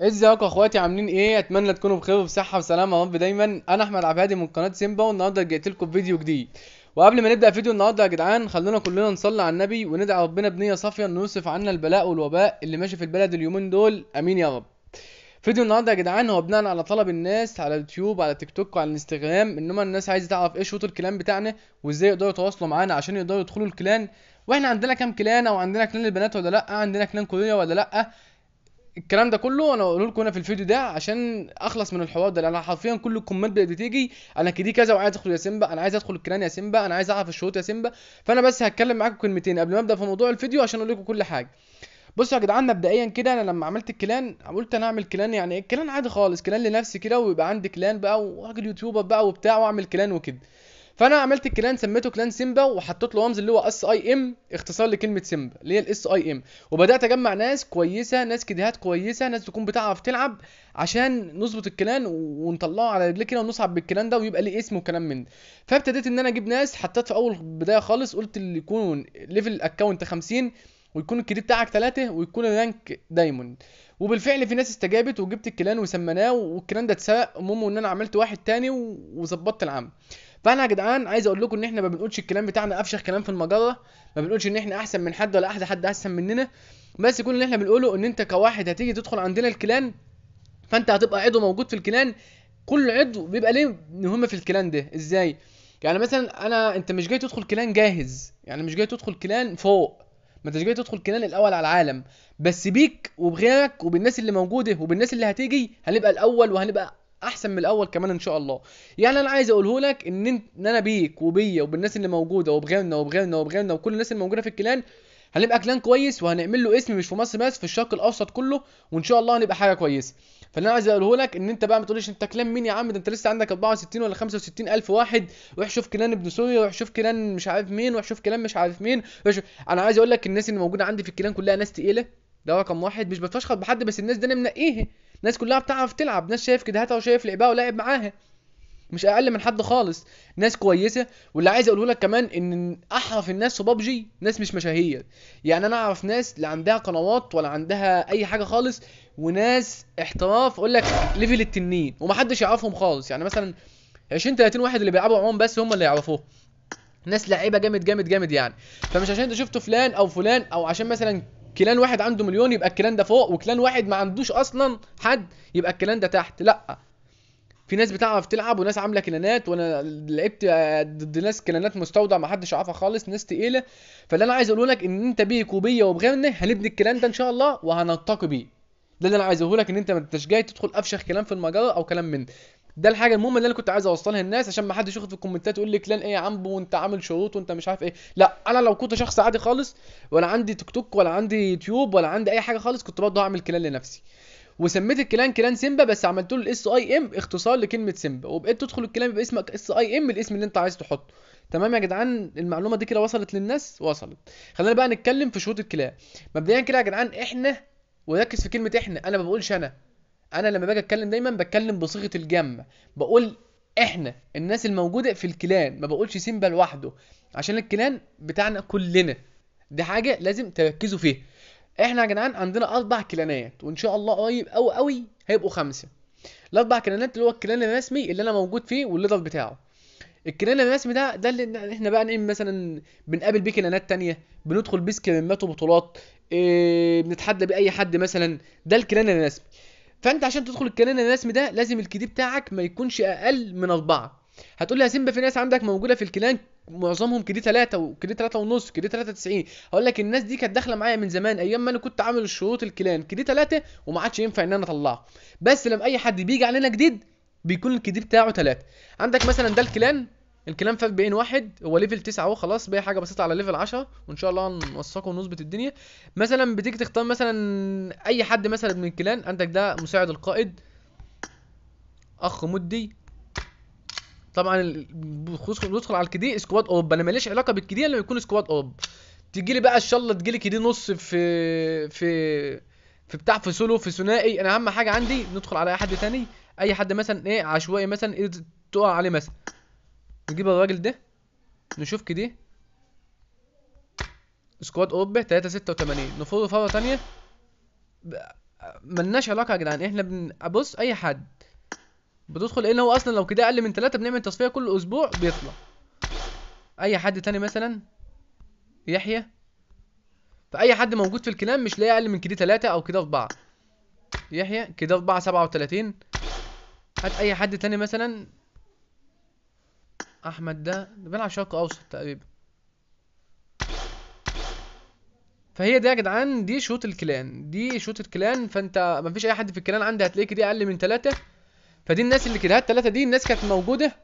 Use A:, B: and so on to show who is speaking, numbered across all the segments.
A: ازيكم يا اخواتي عاملين ايه اتمنى تكونوا بخير وبصحه وسلامه يا رب دايما انا احمد عبادي من قناه سيمبا والنهارده جيت لكم فيديو جديد وقبل ما نبدا فيديو النهارده يا جدعان خلونا كلنا نصلي على النبي وندعي ربنا بنيه صافيه انه يصرف عنا البلاء والوباء اللي ماشي في البلد اليومين دول امين يا رب فيديو النهارده يا جدعان هو بناء على طلب الناس على اليوتيوب على تيك توك وعلى الانستغرام ان هم الناس عايزه تعرف ايه شروط الكلان بتاعنا وازاي يقدروا يتواصلوا معانا عشان يقدروا يدخلوا الكلان واحنا عندنا كام كلان او عندنا كلان للبنات ولا لا عندنا كلان كوريا ولا لا الكلام ده كله انا اقول لكم هنا في الفيديو ده عشان اخلص من الحوار ده لان حرفيا كل الكومنت بدات تيجي انا كدي كذا وعايز ادخل يا سيمبا انا عايز ادخل الكلان يا سيمبا انا عايز اعرف الشروط يا سيمبا فانا بس هتكلم معاكم كلمتين قبل ما ابدا في موضوع الفيديو عشان اقول لكم كل حاجه بصوا يا جدعان مبدئيا كده انا لما عملت الكلان قلت انا هعمل كلان يعني الكلان عادي خالص كلان لنفسي كده ويبقى عندي كلان بقى وراجل يوتيوبر بقى وبتاع واعمل كلان وكده فانا عملت الكلان سميته كلان سيمبا وحطيت له رمز اللي هو اس اي ام اختصار لكلمه سيمبا اللي هي الاس اي ام وبدات اجمع ناس كويسه ناس كيديهات كويسه ناس تكون بتعرف تلعب عشان نظبط الكلان ونطلعه على رجليه كده ونصعب بالكلان ده ويبقى ليه اسم وكلام من ده فابتديت ان انا اجيب ناس حطيت في اول بدايه خالص قلت اللي يكون ليفل الاكونت 50 ويكون الكيدي بتاعك 3 ويكون الرانك دايموند وبالفعل في ناس استجابت وجبت الكلان وسمناه والكلان ده اتسرق المهم ان انا عملت واحد تاني وظبطت العام فانا يا جدعان عايز اقول لكم ان احنا ما بنقولش الكلام بتاعنا افشخ كلام في المجره ما بنقولش ان احنا احسن من حد ولا احد حد احسن مننا بس كل اللي احنا بنقوله ان انت كواحد هتيجي تدخل عندنا الكلان فانت هتبقى عضو موجود في الكلان كل عضو بيبقى ليه مهم في الكلان ده ازاي يعني مثلا انا انت مش جاي تدخل كلان جاهز يعني مش جاي تدخل كلان فوق ما انتش جاي تدخل كلان الاول على العالم بس بيك وبغيرك وبالناس اللي موجوده وبالناس اللي هتيجي هنبقى الاول وهنبقى احسن من الاول كمان ان شاء الله يعني انا عايز اقوله لك ان ان انا بيك وبيا وبالناس اللي موجوده وبغيرنا وبغيرنا وبغيرنا وكل الناس اللي موجوده في الكلان هنبقى كلان كويس وهنعمل له اسم مش في مصر بس في الشرق الاوسط كله وان شاء الله هنبقى حاجه كويسه فاللي انا عايز اقوله لك ان انت بقى ما تقوليش انت كلان مين يا عم ده انت لسه عندك 64 ولا 65 الف واحد روح شوف كلان ابن سوريا روح شوف كلان مش عارف مين روح شوف كلان مش عارف مين انا عايز اقول لك الناس اللي موجوده عندي في الكلان كلها ناس تقيله ده رقم واحد مش بتفشخر بحد بس الناس دي انا منقيها الناس كلها بتعرف تلعب ناس شايف كدهاتها وشايف لعبها ولاعب معاها مش اقل من حد خالص ناس كويسه واللي عايز اقوله لك كمان ان احرف الناس في جي ناس مش مشاهير يعني انا اعرف ناس لا عندها قنوات ولا عندها اي حاجه خالص وناس احتراف اقول لك ليفل التنين ومحدش يعرفهم خالص يعني مثلا 20 30 واحد اللي بيلعبوا عموما بس هم اللي يعرفوه ناس لعيبه جامد جامد جامد يعني فمش عشان انت شفت فلان او فلان او عشان مثلا كلان واحد عنده مليون يبقى الكلان ده فوق وكلان واحد ما عندوش اصلا حد يبقى الكلان ده تحت لا في ناس بتعرف تلعب وناس عامله كلانات وانا لعبت ضد ناس كلانات مستودع ما حدش عارفها خالص ناس تقيله فاللي انا عايز اقوله لك ان انت بيك وبيا وبغيرنا هنبني الكلان ده ان شاء الله وهنتقي بيه ده اللي انا عايز اقوله لك ان انت ما انتش جاي تدخل افشخ كلام في المجره او كلام من ده الحاجه المهمه اللي انا كنت عايز اوصلها للناس عشان ما حدش ياخد في الكومنتات يقول لي كلان ايه يا عم وانت عامل شروط وانت مش عارف ايه لا انا لو كنت شخص عادي خالص ولا عندي تيك توك ولا عندي يوتيوب ولا عندي اي حاجه خالص كنت برضه هعمل كلان لنفسي وسميت الكلان كلان سيمبا بس عملت له الاس اي ام اختصار لكلمه سيمبا وبقيت تدخل الكلان باسمك اس اي ام الاسم اللي انت عايز تحطه تمام يا جدعان المعلومه دي كده وصلت للناس وصلت خلينا بقى نتكلم في شروط الكلان مبدئيا كده يا جدعان احنا وركز في كلمه احنا انا ما بقولش انا انا لما باجي اتكلم دايما بتكلم بصيغه الجمع بقول احنا الناس الموجوده في الكلان ما بقولش سيمبا لوحده عشان الكلان بتاعنا كلنا دي حاجه لازم تركزوا فيها احنا يا جدعان عندنا اربع كلانات وان شاء الله قريب او قوي هيبقوا خمسه الاربع كلانات اللي هو الكلان الرسمي اللي انا موجود فيه والليدر بتاعه الكلان الرسمي ده ده اللي احنا بقى نعمل مثلا بنقابل بيه كلانات تانية بندخل بيه سكريمات وبطولات إيه بنتحدى بأي حد مثلا ده الكلان الرسمي فانت عشان تدخل الكنان الرسمي ده لازم الكي دي بتاعك ما يكونش اقل من أربعة هتقول لي يا سيمبا في ناس عندك موجوده في الكلان معظمهم كدي 3 وكدي 3 ونص كدي 93 هقول لك الناس دي كانت داخله معايا من زمان ايام ما انا كنت عامل الشروط الكلان كدي 3 وما عادش ينفع ان انا اطلعه بس لما اي حد بيجي علينا جديد بيكون الكدي بتاعه 3 عندك مثلا ده الكلان الكلام فات بين واحد هو ليفل 9 اهو خلاص باقي حاجه بسيطه على ليفل 10 وان شاء الله نوثقه ونظبط الدنيا مثلا بتيجي تختار مثلا اي حد مثلا من الكلان عندك ده مساعد القائد اخ مدي طبعا ندخل على الكدي سكواد اوب انا ماليش علاقه بالكدي لما يكون سكواد اوب تجي لي بقى ان شاء الله تجي لي كدي نص في في في بتاع في سولو في ثنائي انا اهم حاجه عندي ندخل على اي حد تاني اي حد مثلا ايه عشوائي مثلا إيه، تقع عليه مثلا نجيب الراجل ده نشوف كده سكواد اوروبي 386 نفر فره تانية ملناش علاقه يا جدعان احنا ابص اي حد بتدخل لان إيه، هو اصلا لو كده اقل من ثلاثة بنعمل تصفيه كل اسبوع بيطلع اي حد تاني مثلا يحيى فاي حد موجود في الكلام مش لاقي اقل من كده ثلاثة او كده اربعة يحيى كده اربعة سبعة وتلاتين هات اي حد تاني مثلا احمد ده بيلعب شرق اوسط تقريبا فهي دي يا جدعان دي شوط الكلان دي شوط الكلان فانت مفيش اي حد في الكلان عندي هتلاقيك دي اقل من ثلاثة فدي الناس اللي كده الثلاثة دي الناس كانت موجودة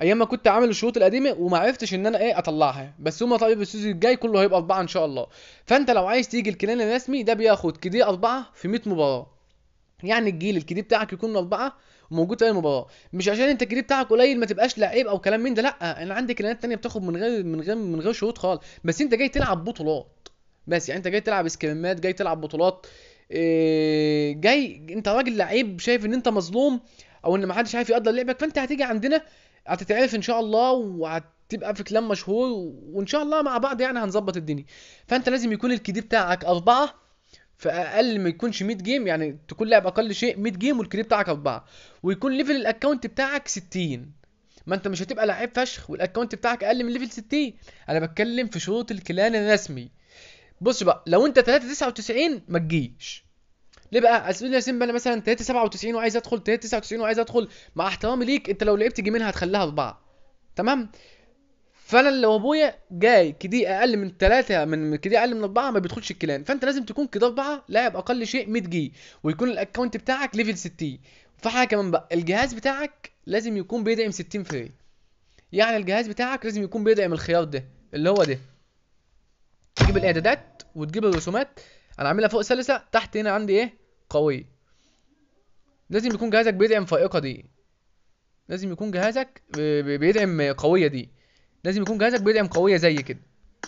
A: ايام ما كنت عامل الشروط القديمه وما عرفتش ان انا ايه اطلعها بس هما طيب السيزون الجاي كله هيبقى اربعه ان شاء الله فانت لو عايز تيجي الكلان الرسمي ده بياخد كده اربعه في 100 مباراه يعني الجيل الكديه بتاعك يكون اربعه موجود في اي مباراه مش عشان انت بتاعك قليل ما تبقاش لعيب او كلام من ده لا انا عندي كلانات تانية بتاخد من غير من غير من غير شروط خالص بس انت جاي تلعب بطولات بس يعني انت جاي تلعب سكريمات جاي تلعب بطولات إيه جاي انت راجل لعيب شايف ان انت مظلوم او ان ما حدش عارف يقدر لعبك فانت هتيجي عندنا هتتعرف ان شاء الله وهتبقى في كلام مشهور وان شاء الله مع بعض يعني هنظبط الدنيا فانت لازم يكون الكي دي بتاعك اربعه في اقل ما يكونش 100 جيم يعني تكون لعب اقل شيء 100 جيم والكريب بتاعك 4 ويكون ليفل الاكونت بتاعك 60 ما انت مش هتبقى لعيب فشخ والاكونت بتاعك اقل من ليفل 60 انا بتكلم في شروط الكلان الرسمي بص بقى لو انت 399 ما تجيش ليه بقى على سبيل المثال انا مثلا 397 وعايز ادخل 399 وعايز ادخل مع احترامي ليك انت لو لعبت جيمين هتخليها اربعه تمام فانا لو ابويا جاي كدي اقل من ثلاثة من كدي اقل من اربعة ما بيدخلش الكلان فانت لازم تكون كده اربعة لاعب اقل شيء 100 جي ويكون الاكونت بتاعك ليفل 60 فحاجه كمان بقى الجهاز بتاعك لازم يكون بيدعم 60 فريم يعني الجهاز بتاعك لازم يكون بيدعم الخيار ده اللي هو ده تجيب الاعدادات وتجيب الرسومات انا عاملها فوق سلسه تحت هنا عندي ايه قويه لازم يكون جهازك بيدعم فائقه دي لازم يكون جهازك بيدعم قويه دي لازم يكون جهازك بيدعم قويه زي كده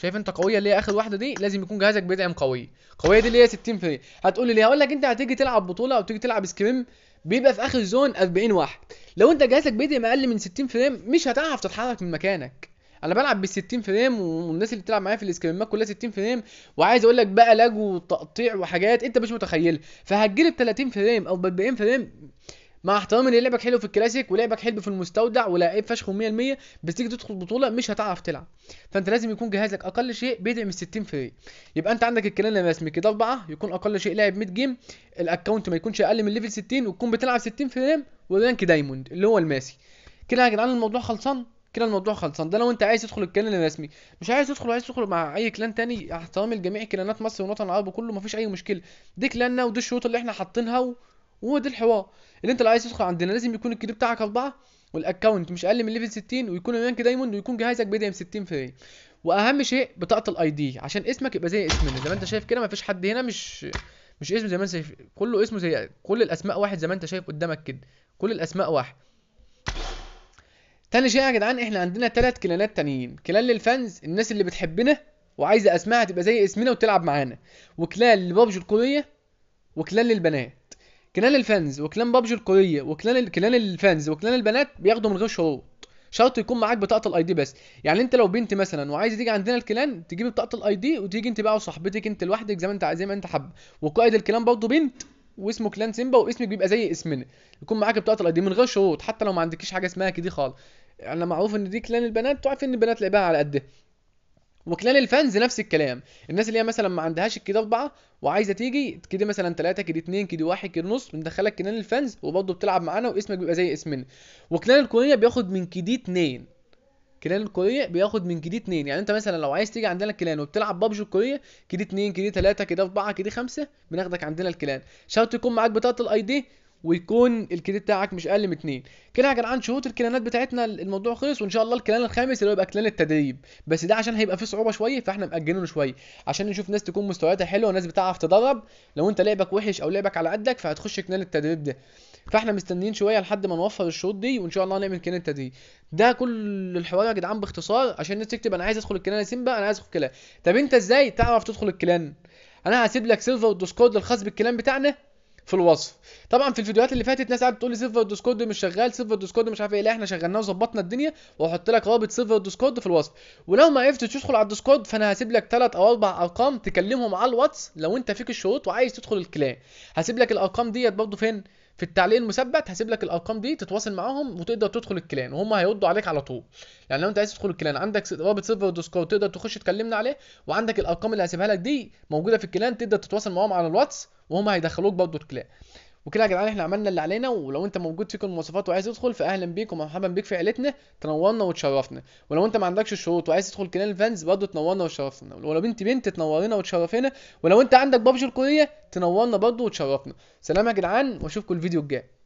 A: شايف انت قويه اللي هي اخر واحده دي لازم يكون جهازك بيدعم قويه قويه دي اللي هي 60 فريم هتقول لي ليه هقول لك انت هتيجي تلعب بطوله او تيجي تلعب سكريم بيبقى في اخر زون 40 واحد لو انت جهازك بيدعم اقل من 60 فريم مش هتعرف تتحرك من مكانك انا بلعب بال 60 فريم والناس اللي بتلعب معايا في الاسكريمات كلها 60 فريم وعايز اقول لك بقى لاج وتقطيع وحاجات انت مش متخيلها فهتجيلي ب 30 فريم او ب 40 فريم مع احترامي لعبك حلو في الكلاسيك ولعبك حلو في المستودع ولاعيب فشخ 100% بس تيجي تدخل بطوله مش هتعرف تلعب فانت لازم يكون جهازك اقل شيء بيدعم ال 60 فريق يبقى انت عندك الكلام الرسمي كده اربعه يكون اقل شيء لاعب 100 جيم الاكونت ما يكونش اقل من ليفل 60 وتكون بتلعب 60 فريم والرانك دايموند اللي هو الماسي كده يا جدعان الموضوع خلصان كده الموضوع خلصان ده لو انت عايز تدخل الكلان الرسمي مش عايز تدخل عايز تدخل مع اي كلان تاني احترامي لجميع كلانات مصر والوطن العربي كله مفيش اي مشكله دي كلاننا ودي الشروط اللي احنا حاطينها و... وهو ده الحوار اللي انت لو عايز تدخل عندنا لازم يكون الكيلو بتاعك 4 والاكونت مش اقل من ليفل 60 ويكون الرانك دايموند ويكون جهازك بدعم 60 فريم واهم شيء بطاقه الاي دي عشان اسمك يبقى زي اسمنا زي ما انت شايف كده ما فيش حد هنا مش مش اسمه زي ما انت شايف كله اسمه زي كل الاسماء واحد زي ما انت شايف قدامك كده كل الاسماء واحد تاني شيء يا جدعان احنا عندنا ثلاث كلانات تانيين كلان للفانز الناس اللي بتحبنا وعايزه اسمها تبقى زي اسمنا وتلعب معانا وكلان لبابجي الكوريه وكلان للبنات كلان الفانز وكلان بابجي القويه وكلان كلان الفانز وكلان البنات بياخدوا من غير شروط شرط يكون معاك بطاقه الاي دي بس يعني انت لو بنت مثلا وعايز تيجي عندنا الكلان تجيب بطاقه الاي دي وتيجي انت بقى وصاحبتك انت لوحدك زي ما انت زي ما انت حابه وقائد الكلان برضه بنت واسمه كلان سيمبا واسمك بيبقى زي اسمنا يكون معاك بطاقه الاي دي من غير شروط حتى لو ما عندكش حاجه اسمها كده خالص انا يعني معروف ان دي كلان البنات تعرف ان البنات لعبها على قدها وكلان الفانز نفس الكلام الناس اللي هي مثلا ما عندهاش الكيد اربعه وعايزه تيجي كده مثلا ثلاثه كده اثنين كده واحد كده نص بندخلك كلان الفانز وبرضه بتلعب معانا واسمك بيبقى زي اسمنا وكلان الكوريه بياخد من كيدي اثنين كلان الكوريه بياخد من كيدي اثنين يعني انت مثلا لو عايز تيجي عندنا الكلان وبتلعب بابجي الكوريه كيدي اثنين كيدي ثلاثه كده اربعه كده خمسه بناخدك عندنا الكلان شرط يكون معاك بطاقه الاي دي ويكون الكريت بتاعك مش اقل من 2 كده يا جدعان شروط الكلانات بتاعتنا الموضوع خلص وان شاء الله الكلان الخامس اللي هو يبقى كلان التدريب بس ده عشان هيبقى فيه صعوبه شويه فاحنا مأجلينه شويه عشان نشوف ناس تكون مستوياتها حلوه وناس بتعرف تدرب لو انت لعبك وحش او لعبك على قدك فهتخش كلان التدريب ده فاحنا مستنيين شويه لحد ما نوفر الشروط دي وان شاء الله نعمل كلان التدريب ده كل الحوار يا جدعان باختصار عشان الناس تكتب انا عايز ادخل الكلان يا سيمبا انا عايز ادخل كلان طب انت ازاي تعرف تدخل الكلان انا هسيب لك سيلفر الديسكورد الخاص بالكلان بتاعنا في الوصف طبعا في الفيديوهات اللي فاتت ناس قعدت تقول لي سيرفر ديسكورد مش شغال سيرفر ديسكورد مش عارف ايه لا احنا شغلناه وظبطنا الدنيا وهحط لك رابط سيرفر ديسكورد في الوصف ولو ما عرفتش تدخل على الديسكورد فانا هسيب لك ثلاث او اربع ارقام تكلمهم على الواتس لو انت فيك الشروط وعايز تدخل الكلان هسيب لك الارقام ديت برضه فين في التعليق المثبت هسيب لك الارقام دي تتواصل معاهم وتقدر تدخل الكلان وهم هيردوا عليك على طول يعني لو انت عايز تدخل الكلان عندك رابط سيرفر ديسكورد تقدر تخش تكلمنا عليه وعندك الارقام اللي هسيبها لك دي موجوده في الكلان تقدر تتواصل معاهم على الواتس وهم هيدخلوك برضه الكلاء وكده يا جدعان احنا عملنا اللي علينا ولو انت موجود فيك المواصفات وعايز تدخل فاهلا بيك ومرحبا بيك في عيلتنا تنورنا وتشرفنا ولو انت ما عندكش الشروط وعايز تدخل كلان الفانز برضه تنورنا وتشرفنا ولو بنت بنت تنورنا وتشرفنا ولو انت عندك بابجي الكوريه تنورنا برضه وتشرفنا سلام يا جدعان واشوفكم الفيديو الجاي